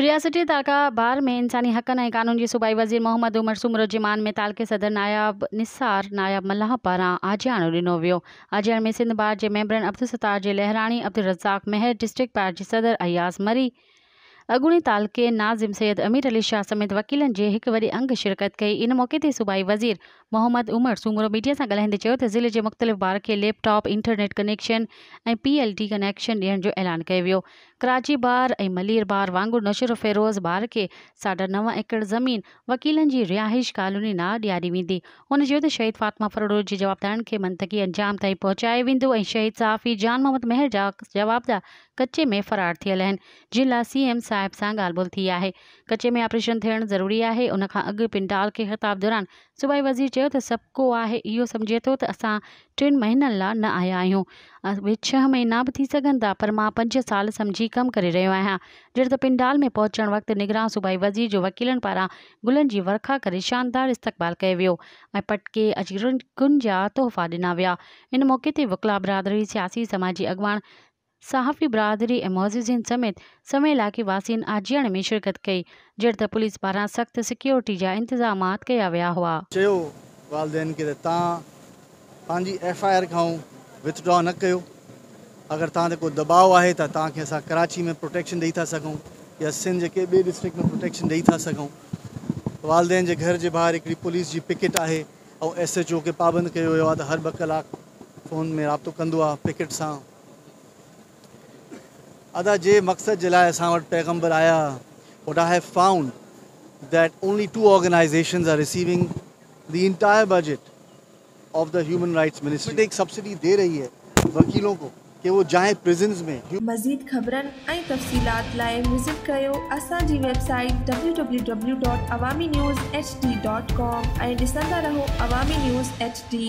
रियासती बार में इंसानी हकन ऐं कानून जी सूबाई वज़ीर मोहम्मद उमर जिमान में तालके सदर नायब निसार नायब मल्लाह पारा आजियाणो ॾिनो वो आजियाण में सिंध बार जे मेंबरनि अब्दुल सतार जे लहराणी अब्दुल रज़ाक मेहर डिस्ट्रिक्ट बार जे सदर अयास मरी अॻूणी तालके नाज़िम सैद अमीर अली शाह समेत वकीलन के एक वॾे अंग शिरकत कई इन मौक़े से सूबाई वज़ीर मोहम्मद उमर सूमरो मीडिया से ॻाल्हाईंदे तो ज़िले के मुख़्तलिफ़ बार खे laptop internet connection A P L T connection दियण जो ऐलान कयो वियो कराची बार ऐं मलीर ॿार वांगुरु नशर फ़ेरोज़ बार के साढा नव एकड़ ज़मीन वकीलन की रिहाइश कॉलोनी ना ॾियारी वी हुन चयो शहीद फ़ातिमा फरोज जी जवाबदार के मंतकी अंजाम ताईं पहुचाए वेंदो शहीद साफ़ी जान मोहम्मद मेहर जा जवाबदार कच्चे में फ़रार थियल जिन ला सी एम साहिब सां ॻाल्हि थी है कच्चे में ऑपरेशन थियणु ज़रूरी है उन अग पिंडाल के ख़िताब दौरान सूबाई वज़ीर तो त सभु को आहे इहो सम्झे थो त असां टिनि न आया आहियूं छह महीना भी थी सघनि था पर मां पंज साल समझी भी कम कर रो आहियां जॾहिं त पिंडाल में पहुचण वक्त निगरान सूबाई वज़ीर जो वकीलनि पारा गुलन की वर्खा कर शानदार इस्तबाल कयो वियो पटके अजरुनि जोहफा दिना वह इन मौक़े से वकला बरादरी सियासी समाजी अॻवान सहाफ़ी बरादरी ए मोज़िज़िन समेत समय इलाके वासन आजियण में शिरकत कई जॾहिं त पुलिस पारा सख्त सिक्योरिटी जा इंतजाम क्या वह हुआ वालदेन के तीन एफ आई आर का विथड्रॉ न कयो अगर तव्हां ते को दबाउ आहे त तव्हांखे असां कराची में प्रोटेक्शन दई था सघूं या सिंध के बे डिस्ट्रिक्ट में प्रोटेक्शन दई था सघूं वालदेन के घर के ॿाहिरि एक पुलिस की पिकिट है और एस एच ओ के पाबंद किया हर ब कलाक फ़ोन में राब्तो कंदो आहे पिकिट अदा जे मक़सद के लिए असां पैगम्बर आया what I have found that only two organizations are receiving the entire budget of the human rights ministry एक सब्सिडी दे रही है वकीलों को કે વો જાયે પ્રિઝન્સ મે મઝીદ ખબરોન એ તફસીલાત લાયે મુઝીક કયો આસાજી વેબસાઈટ www.awami-news.ht.com આ ડિસનતા રહો અવામી ન્યૂઝ HD